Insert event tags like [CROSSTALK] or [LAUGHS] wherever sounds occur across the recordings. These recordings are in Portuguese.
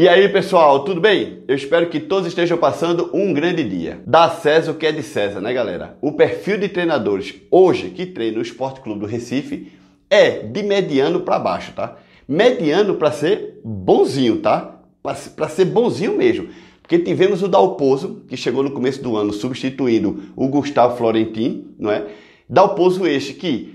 E aí, pessoal, tudo bem? Eu espero que todos estejam passando um grande dia. Da César o que é de César, né, galera? O perfil de treinadores hoje que treina o Esporte Clube do Recife é de mediano para baixo, tá? Mediano para ser bonzinho, tá? Para ser bonzinho mesmo. Porque tivemos o Dalpozo, que chegou no começo do ano substituindo o Gustavo Florentin, não é? Dalpozo este que,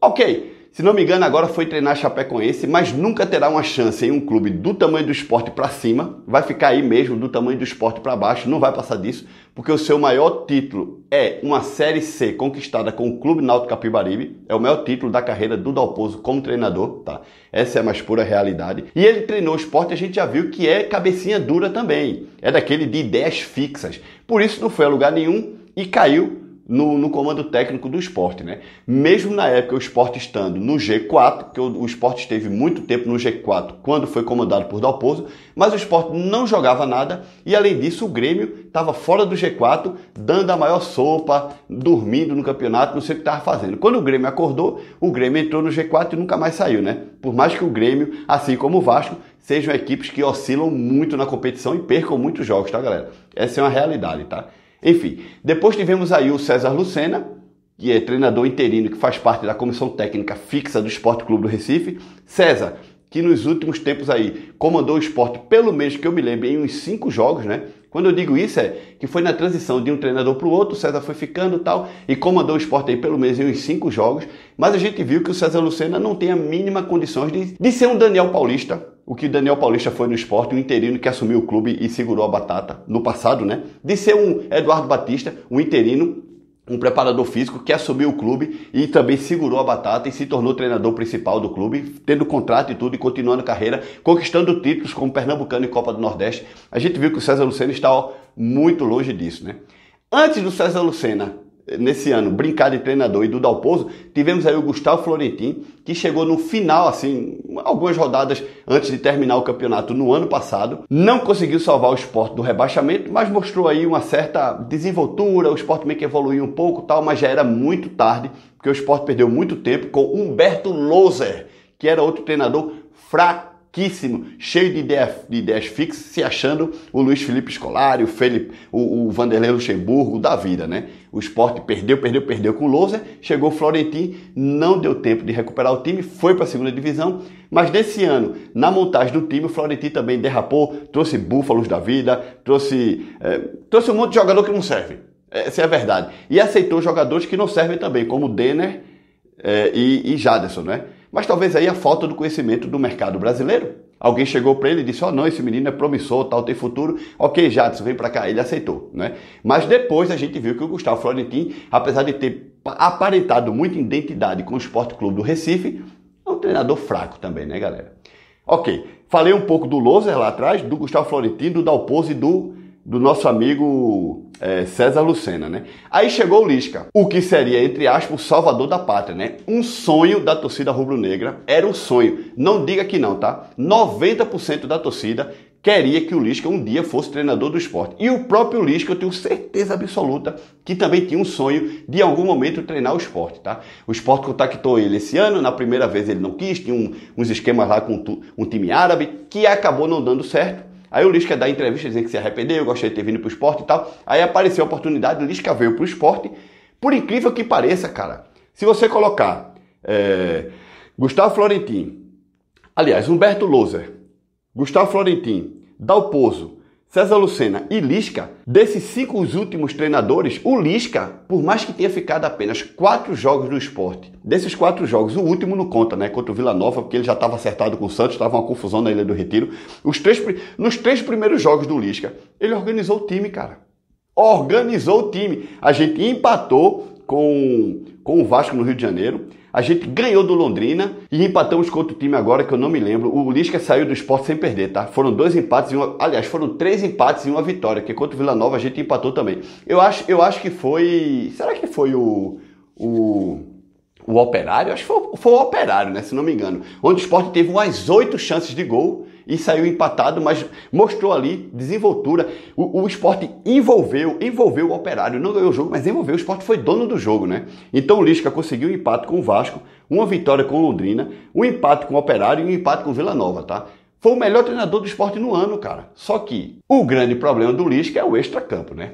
ok, se não me engano, agora foi treinar Chapecoense, mas nunca terá uma chance em um clube do tamanho do esporte para cima. Vai ficar aí mesmo do tamanho do esporte para baixo, não vai passar disso, porque o seu maior título é uma Série C conquistada com o Clube Náutico Capibaribe. É o maior título da carreira do Dalpozo como treinador, tá? Essa é a mais pura realidade. E ele treinou o esporte, a gente já viu que é cabecinha dura também. É daquele de ideias fixas. Por isso não foi a lugar nenhum e caiu no, no, comando técnico do esporte, né? Mesmo na época o esporte estando no G4, que o, o esporte esteve muito tempo no G4 quando foi comandado por Dalpozo, mas o esporte não jogava nada e além disso o Grêmio estava fora do G4, dando a maior sopa, dormindo no campeonato, não sei o que estava fazendo. Quando o Grêmio acordou, o Grêmio entrou no G4 e nunca mais saiu, né? Por mais que o Grêmio, assim como o Vasco, sejam equipes que oscilam muito na competição e percam muitos jogos, tá galera? Essa é uma realidade, tá? Enfim, depois tivemos aí o César Lucena, que é treinador interino que faz parte da comissão técnica fixa do Esporte Clube do Recife. César, que nos últimos tempos aí comandou o esporte, pelo menos que eu me lembro, em uns cinco jogos, né? Quando eu digo isso é que foi na transição de um treinador para o outro, o César foi ficando tal, e comandou o esporte aí pelo menos em uns cinco jogos, mas a gente viu que o César Lucena não tem a mínima condições de, de ser um Daniel Paulista, o que Daniel Paulista foi no esporte, um interino que assumiu o clube e segurou a batata no passado, né? De ser um Eduardo Batista, um interino um preparador físico que assumiu o clube e também segurou a batata e se tornou treinador principal do clube, tendo contrato e tudo e continuando a carreira, conquistando títulos como Pernambucano e Copa do Nordeste. A gente viu que o César Lucena está ó, muito longe disso, né? Antes do César Lucena nesse ano, brincar de treinador e do Dalpozo, tivemos aí o Gustavo Florentin, que chegou no final, assim, algumas rodadas antes de terminar o campeonato no ano passado. Não conseguiu salvar o esporte do rebaixamento, mas mostrou aí uma certa desenvoltura, o esporte meio que evoluiu um pouco tal, mas já era muito tarde, porque o esporte perdeu muito tempo com Humberto Loser, que era outro treinador fraco maluquíssimo, cheio de ideias de fixas, se achando o Luiz Felipe Scolari, o, Felipe, o, o Vanderlei Luxemburgo da vida, né? O esporte perdeu, perdeu, perdeu com o Lousa, chegou o Florentino, não deu tempo de recuperar o time, foi para a segunda divisão, mas nesse ano, na montagem do time, o Florentino também derrapou, trouxe búfalos da vida, trouxe, é, trouxe um monte de jogador que não serve, essa é a verdade, e aceitou jogadores que não servem também, como Denner é, e, e Jaderson, né? Mas talvez aí a falta do conhecimento do mercado brasileiro. Alguém chegou para ele e disse: "Ó, oh, não, esse menino é promissor, tal, tem futuro. Ok, Jadson, vem para cá. Ele aceitou, né? Mas depois a gente viu que o Gustavo Florentin, apesar de ter aparentado muita identidade com o Esporte Clube do Recife, é um treinador fraco também, né, galera? Ok, falei um pouco do Loser lá atrás, do Gustavo Florentino, do Dalpoz e do do nosso amigo é, César Lucena, né? Aí chegou o Lisca, o que seria, entre aspas, o salvador da pátria, né? Um sonho da torcida rubro-negra, era um sonho. Não diga que não, tá? 90% da torcida queria que o Lisca um dia fosse treinador do esporte. E o próprio Lisca, eu tenho certeza absoluta, que também tinha um sonho de em algum momento treinar o esporte, tá? O esporte contactou ele esse ano, na primeira vez ele não quis, tinha um, uns esquemas lá com um time árabe, que acabou não dando certo. Aí o Lisca dá entrevista dizendo que se arrependeu, gostaria de ter vindo pro esporte e tal. Aí apareceu a oportunidade, o Lisca veio pro esporte. Por incrível que pareça, cara, se você colocar é, Gustavo Florentin, aliás, Humberto Loser, Gustavo Florentin, Dalpozo, César Lucena e Lisca, desses cinco últimos treinadores, o Lisca, por mais que tenha ficado apenas quatro jogos no esporte, desses quatro jogos, o último não conta, né? Contra o Vila Nova, porque ele já estava acertado com o Santos, estava uma confusão na Ilha do Retiro. Os três, nos três primeiros jogos do Lisca, ele organizou o time, cara. Organizou o time. A gente empatou com, com o Vasco no Rio de Janeiro. A gente ganhou do Londrina e empatamos com outro time agora que eu não me lembro. O Lisca saiu do esporte sem perder, tá? Foram dois empates e uma. Aliás, foram três empates e uma vitória, que contra o Vila Nova a gente empatou também. Eu acho, eu acho que foi. Será que foi o. O. O Operário? Acho que foi, foi o Operário, né? Se não me engano. Onde o esporte teve umas oito chances de gol e saiu empatado, mas mostrou ali desenvoltura. O, o esporte envolveu, envolveu o operário, não ganhou o jogo, mas envolveu. O esporte foi dono do jogo, né? Então o Lisca conseguiu um empate com o Vasco, uma vitória com o Londrina, um empate com o Operário e um empate com o Vila Nova, tá? Foi o melhor treinador do esporte no ano, cara. Só que o grande problema do Lisca é o Extra Campo, né?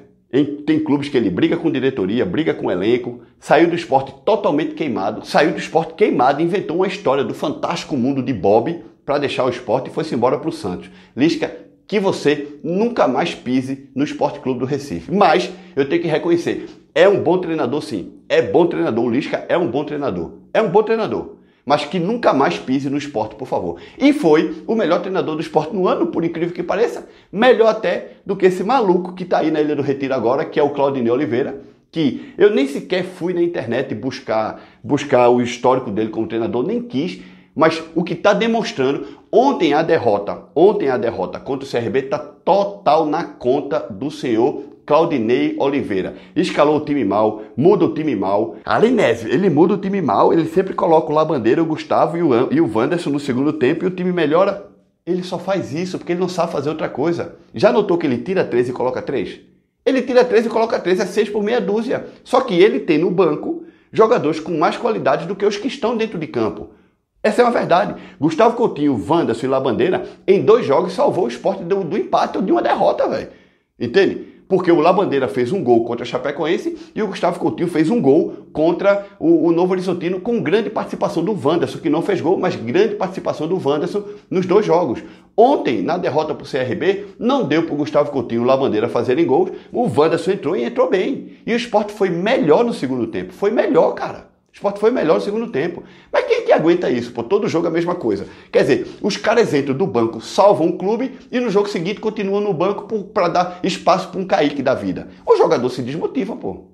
Tem clubes que ele briga com diretoria, briga com elenco, saiu do esporte totalmente queimado, saiu do esporte queimado, inventou uma história do fantástico mundo de Bob, para deixar o esporte e foi-se embora para o Santos. Lisca, que você nunca mais pise no Esporte Clube do Recife. Mas eu tenho que reconhecer, é um bom treinador sim, é bom treinador, o Lisca é um bom treinador, é um bom treinador. Mas que nunca mais pise no esporte, por favor. E foi o melhor treinador do esporte no ano, por incrível que pareça. Melhor até do que esse maluco que está aí na Ilha do Retiro agora, que é o Claudinei Oliveira, que eu nem sequer fui na internet buscar buscar o histórico dele como treinador, nem quis, mas o que está demonstrando, ontem a derrota, ontem a derrota contra o CRB está total na conta do senhor Claudinei Oliveira. Escalou o time mal, muda o time mal. Ali Neves, ele muda o time mal, ele sempre coloca o Labandeira, o Gustavo e o, e o Wanderson no segundo tempo e o time melhora. Ele só faz isso porque ele não sabe fazer outra coisa. Já notou que ele tira 13 e coloca 3? Ele tira 13 e coloca 3, é 6 por meia dúzia. Só que ele tem no banco jogadores com mais qualidade do que os que estão dentro de campo. Essa é uma verdade. Gustavo Coutinho, Wanderson e Labandeira, em dois jogos, salvou o esporte do, do empate ou de uma derrota, velho. Entende? Porque o Labandeira fez um gol contra o Chapecoense e o Gustavo Coutinho fez um gol contra o, o Novo Horizontino com grande participação do Wanderson, que não fez gol, mas grande participação do Wanderson nos dois jogos. Ontem, na derrota para o CRB, não deu para o Gustavo Coutinho e o Labandeira fazerem gols. O Wanderson entrou e entrou bem. E o esporte foi melhor no segundo tempo. Foi melhor, cara esporte foi melhor no segundo tempo. Mas quem que aguenta isso? Pô, todo jogo é a mesma coisa. Quer dizer, os caras entram do banco, salvam o clube e no jogo seguinte continuam no banco para dar espaço para um caíque da vida. O jogador se desmotiva, pô.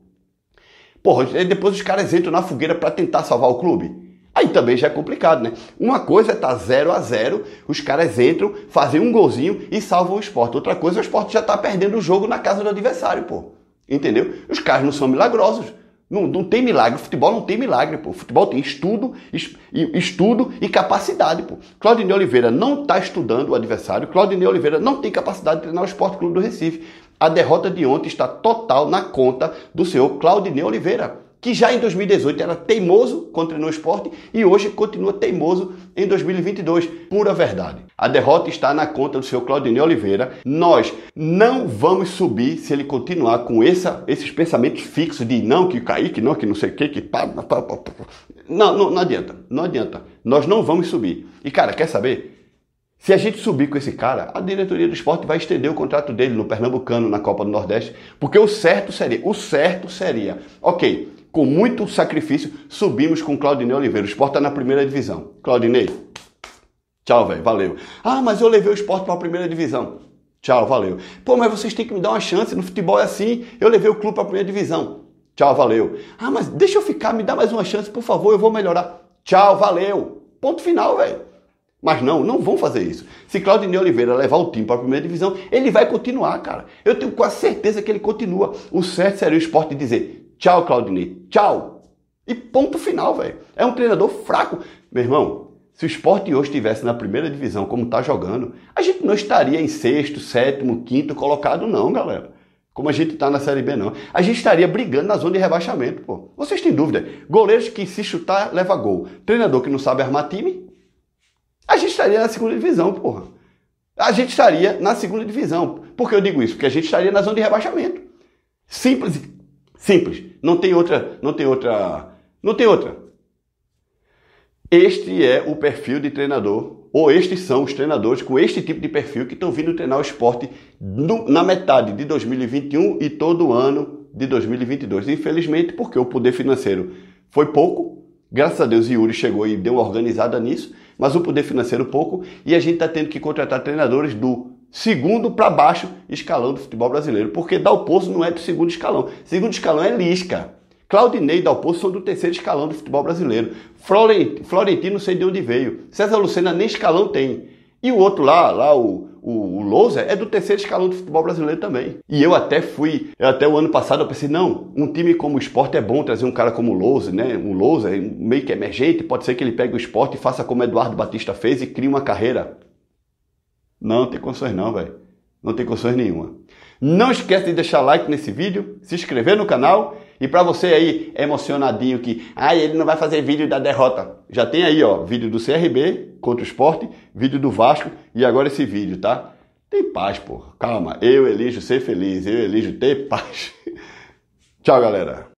Porra, depois os caras entram na fogueira para tentar salvar o clube. Aí também já é complicado, né? Uma coisa é tá 0 a 0 os caras entram, fazem um golzinho e salvam o esporte. Outra coisa é o esporte já tá perdendo o jogo na casa do adversário, pô. Entendeu? Os caras não são milagrosos. Não, não tem milagre. Futebol não tem milagre, pô. Futebol tem estudo, estudo e capacidade, pô. Claudinei Oliveira não está estudando o adversário. Claudinei Oliveira não tem capacidade de treinar o Esporte Clube do Recife. A derrota de ontem está total na conta do senhor Claudinei Oliveira que já em 2018 era teimoso contra o esporte e hoje continua teimoso em 2022. Pura verdade. A derrota está na conta do seu Claudinei Oliveira. Nós não vamos subir se ele continuar com essa, esses pensamentos fixos de não, que cair, que não, que não sei o que, que Não, não, não adianta, não adianta. Nós não vamos subir. E cara, quer saber? Se a gente subir com esse cara, a diretoria do esporte vai estender o contrato dele no Pernambucano, na Copa do Nordeste, porque o certo seria, o certo seria, ok, com muito sacrifício, subimos com Claudinei Oliveira. O esporte está na primeira divisão. Claudinei, tchau, velho, valeu. Ah, mas eu levei o esporte para a primeira divisão. Tchau, valeu. Pô, mas vocês têm que me dar uma chance, no futebol é assim, eu levei o clube para a primeira divisão. Tchau, valeu. Ah, mas deixa eu ficar, me dá mais uma chance, por favor, eu vou melhorar. Tchau, valeu. Ponto final, velho. Mas não, não vão fazer isso. Se Claudinei Oliveira levar o time para a primeira divisão, ele vai continuar, cara. Eu tenho quase certeza que ele continua. O certo seria o esporte dizer tchau, Claudinei, tchau. E ponto final, velho. É um treinador fraco. Meu irmão, se o esporte hoje estivesse na primeira divisão, como está jogando, a gente não estaria em sexto, sétimo, quinto colocado, não, galera. Como a gente está na Série B, não. A gente estaria brigando na zona de rebaixamento, pô. Vocês têm dúvida? Goleiros que se chutar, leva gol. Treinador que não sabe armar time, a gente estaria na segunda divisão, porra. A gente estaria na segunda divisão. Por que eu digo isso? Porque a gente estaria na zona de rebaixamento. Simples, simples. Não tem outra, não tem outra, não tem outra. Este é o perfil de treinador, ou estes são os treinadores com este tipo de perfil que estão vindo treinar o esporte no, na metade de 2021 e todo o ano de 2022. Infelizmente, porque o poder financeiro foi pouco, graças a Deus Yuri chegou e deu uma organizada nisso, mas o poder financeiro pouco, e a gente está tendo que contratar treinadores do segundo para baixo escalão do futebol brasileiro, porque Dalpoço não é do segundo escalão. Segundo escalão é Lisca. Claudinei e Dalpoço são do terceiro escalão do futebol brasileiro. Florentino, Florentino sei de onde veio. César Lucena nem escalão tem. E o outro lá, lá o o, o Lousa é do terceiro escalão do futebol brasileiro também. E eu até fui, eu até o ano passado eu pensei, não, um time como o esporte é bom trazer um cara como o Lousa, né? O Lousa é meio que emergente, pode ser que ele pegue o esporte e faça como Eduardo Batista fez e crie uma carreira. Não, não tem condições não, velho. Não tem condições nenhuma. Não esquece de deixar like nesse vídeo, se inscrever no canal e para você aí emocionadinho que, ah, ele não vai fazer vídeo da derrota. Já tem aí, ó, vídeo do CRB contra o Esporte, vídeo do Vasco e agora esse vídeo, tá? Tem paz, pô. Calma. Eu elijo ser feliz, eu elijo ter paz. [LAUGHS] Tchau, galera.